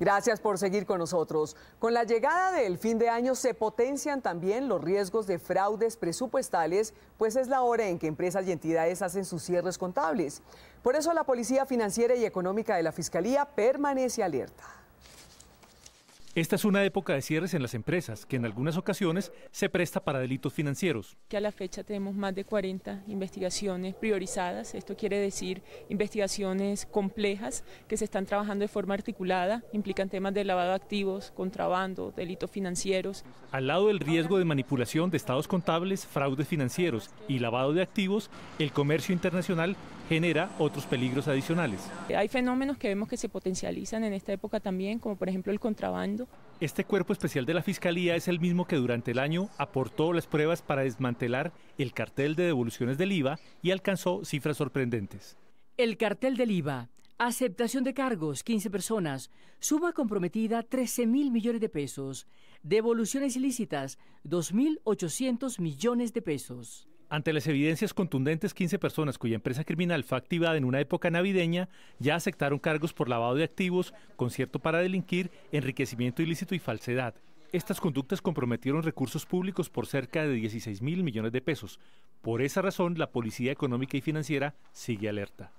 Gracias por seguir con nosotros. Con la llegada del fin de año se potencian también los riesgos de fraudes presupuestales, pues es la hora en que empresas y entidades hacen sus cierres contables. Por eso la Policía Financiera y Económica de la Fiscalía permanece alerta. Esta es una época de cierres en las empresas, que en algunas ocasiones se presta para delitos financieros. Que a la fecha tenemos más de 40 investigaciones priorizadas, esto quiere decir investigaciones complejas que se están trabajando de forma articulada, implican temas de lavado de activos, contrabando, delitos financieros. Al lado del riesgo de manipulación de estados contables, fraudes financieros y lavado de activos, el comercio internacional genera otros peligros adicionales. Hay fenómenos que vemos que se potencializan en esta época también, como por ejemplo el contrabando este cuerpo especial de la Fiscalía es el mismo que durante el año aportó las pruebas para desmantelar el cartel de devoluciones del IVA y alcanzó cifras sorprendentes. El cartel del IVA, aceptación de cargos, 15 personas, suma comprometida 13 mil millones de pesos, devoluciones ilícitas, 2.800 millones de pesos. Ante las evidencias contundentes, 15 personas cuya empresa criminal fue activada en una época navideña ya aceptaron cargos por lavado de activos, concierto para delinquir, enriquecimiento ilícito y falsedad. Estas conductas comprometieron recursos públicos por cerca de 16 mil millones de pesos. Por esa razón, la Policía Económica y Financiera sigue alerta.